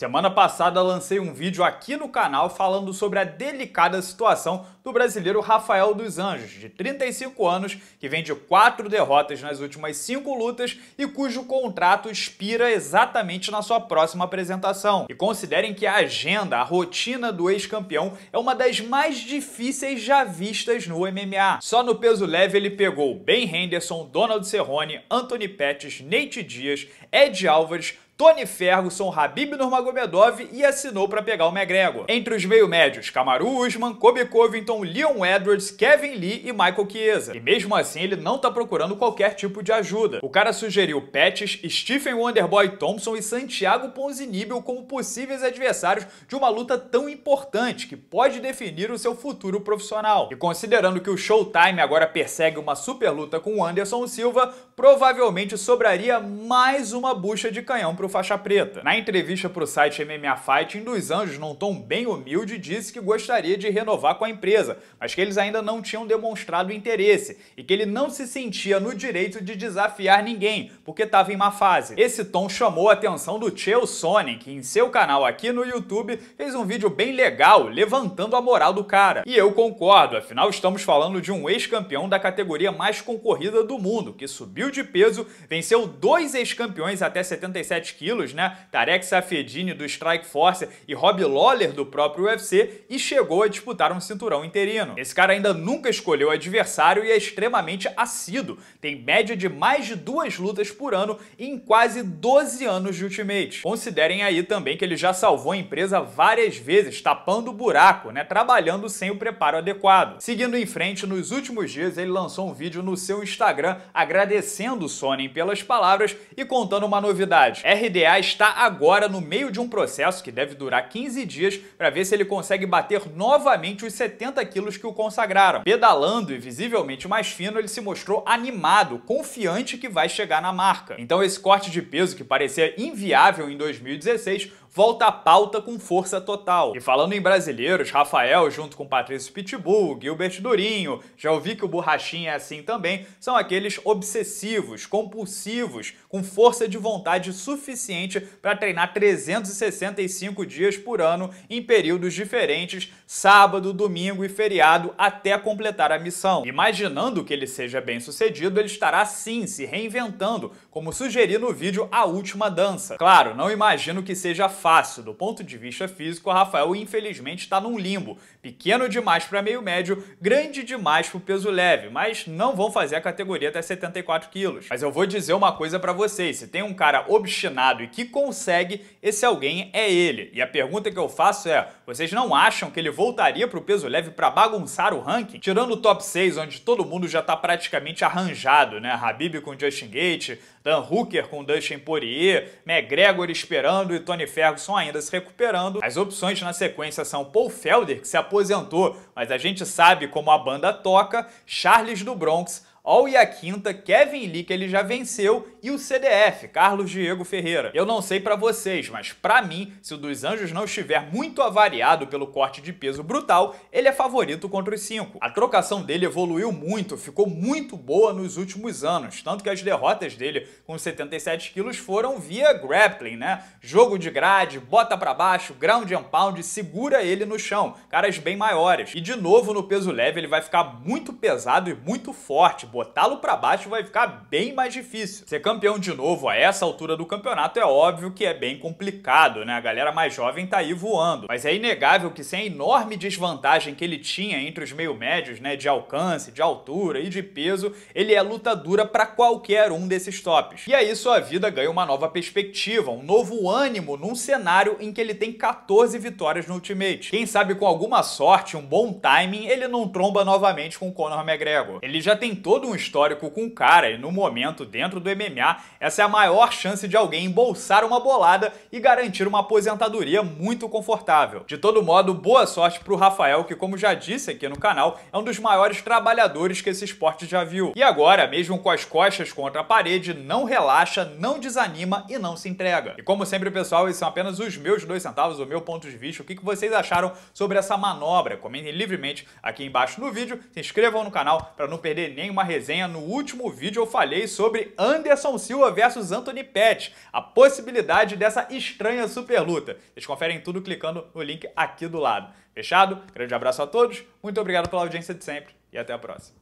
Semana passada lancei um vídeo aqui no canal falando sobre a delicada situação do brasileiro Rafael dos Anjos, de 35 anos, que vem de quatro derrotas nas últimas cinco lutas e cujo contrato expira exatamente na sua próxima apresentação. E considerem que a agenda, a rotina do ex-campeão é uma das mais difíceis já vistas no MMA. Só no peso leve ele pegou Ben Henderson, Donald Cerrone, Anthony Pettis, Nate Dias, Ed Alvarez, Tony Ferguson, Habib Nurmagomedov e assinou para pegar o McGregor. Entre os meio-médios, Kamaru Usman, Kobe Covington, Leon Edwards, Kevin Lee e Michael Chiesa. E mesmo assim, ele não tá procurando qualquer tipo de ajuda. O cara sugeriu Pettis, Stephen Wonderboy Thompson e Santiago Ponzinibbio como possíveis adversários de uma luta tão importante que pode definir o seu futuro profissional. E considerando que o Showtime agora persegue uma super luta com Anderson Silva, provavelmente sobraria mais uma bucha de canhão pro faixa preta. Na entrevista para o site MMA Fighting, dos Anjos, num tom bem humilde, disse que gostaria de renovar com a empresa, mas que eles ainda não tinham demonstrado interesse e que ele não se sentia no direito de desafiar ninguém, porque estava em má fase. Esse tom chamou a atenção do Cheo Sonnen, que em seu canal aqui no YouTube fez um vídeo bem legal levantando a moral do cara. E eu concordo, afinal estamos falando de um ex-campeão da categoria mais concorrida do mundo, que subiu de peso, venceu dois ex-campeões até 77 quilos, né? Tarek Safedini do Strike Force e Rob Lawler do próprio UFC e chegou a disputar um cinturão interino. Esse cara ainda nunca escolheu adversário e é extremamente assíduo. Tem média de mais de duas lutas por ano em quase 12 anos de Ultimate. Considerem aí também que ele já salvou a empresa várias vezes, tapando o buraco, né? Trabalhando sem o preparo adequado. Seguindo em frente, nos últimos dias ele lançou um vídeo no seu Instagram agradecendo o Sonnen pelas palavras e contando uma novidade. É RDA está agora no meio de um processo que deve durar 15 dias para ver se ele consegue bater novamente os 70 quilos que o consagraram. Pedalando e visivelmente mais fino, ele se mostrou animado, confiante que vai chegar na marca. Então esse corte de peso que parecia inviável em 2016 volta à pauta com força total. E falando em brasileiros, Rafael, junto com Patrício Pitbull, Gilbert Durinho, já ouvi que o Borrachinha é assim também, são aqueles obsessivos, compulsivos, com força de vontade suficiente para treinar 365 dias por ano em períodos diferentes, sábado, domingo e feriado, até completar a missão. Imaginando que ele seja bem sucedido, ele estará sim se reinventando, como sugeri no vídeo A Última Dança. Claro, não imagino que seja fácil. Do ponto de vista físico, Rafael infelizmente está num limbo. Pequeno demais para meio médio, grande demais para o peso leve, mas não vão fazer a categoria até 74 quilos. Mas eu vou dizer uma coisa para vocês, se tem um cara obstinado e que consegue, esse alguém é ele. E a pergunta que eu faço é, vocês não acham que ele voltaria para o peso leve para bagunçar o ranking? Tirando o top 6, onde todo mundo já está praticamente arranjado, né? Habib com Justin Gate, Dan Hooker com Dustin Poirier, McGregor esperando e Tony Ferguson Ferguson ainda se recuperando. As opções na sequência são Paul Felder, que se aposentou, mas a gente sabe como a banda toca, Charles do Bronx, All e a Quinta, Kevin Lee, que ele já venceu, e o CDF, Carlos Diego Ferreira. Eu não sei para vocês, mas para mim, se o dos Anjos não estiver muito avariado pelo corte de peso brutal, ele é favorito contra os cinco. A trocação dele evoluiu muito, ficou muito boa nos últimos anos, tanto que as derrotas dele com 77 quilos foram via grappling, né? Jogo de grade, bota para baixo, ground and pound, segura ele no chão, caras bem maiores. E de novo no peso leve ele vai ficar muito pesado e muito forte, botá-lo para baixo vai ficar bem mais difícil. Ser campeão de novo a essa altura do campeonato é óbvio que é bem complicado, né? A galera mais jovem tá aí voando. Mas é inegável que sem a enorme desvantagem que ele tinha entre os meio-médios, né, de alcance, de altura e de peso, ele é luta dura para qualquer um desses tops. E aí sua vida ganha uma nova perspectiva, um novo ânimo num cenário em que ele tem 14 vitórias no Ultimate. Quem sabe com alguma sorte, um bom timing, ele não tromba novamente com Conor McGregor. Ele já tem todo todo um histórico com o cara e no momento dentro do MMA, essa é a maior chance de alguém embolsar uma bolada e garantir uma aposentadoria muito confortável. De todo modo, boa sorte pro Rafael, que como já disse aqui no canal, é um dos maiores trabalhadores que esse esporte já viu. E agora, mesmo com as costas contra a parede, não relaxa, não desanima e não se entrega. E como sempre, pessoal, esses são apenas os meus dois centavos, o meu ponto de vista, o que vocês acharam sobre essa manobra. Comentem livremente aqui embaixo no vídeo, se inscrevam no canal para não perder nenhuma resenha, no último vídeo eu falei sobre Anderson Silva versus Anthony Pettis, a possibilidade dessa estranha superluta. Vocês conferem tudo clicando no link aqui do lado. Fechado? Grande abraço a todos, muito obrigado pela audiência de sempre e até a próxima.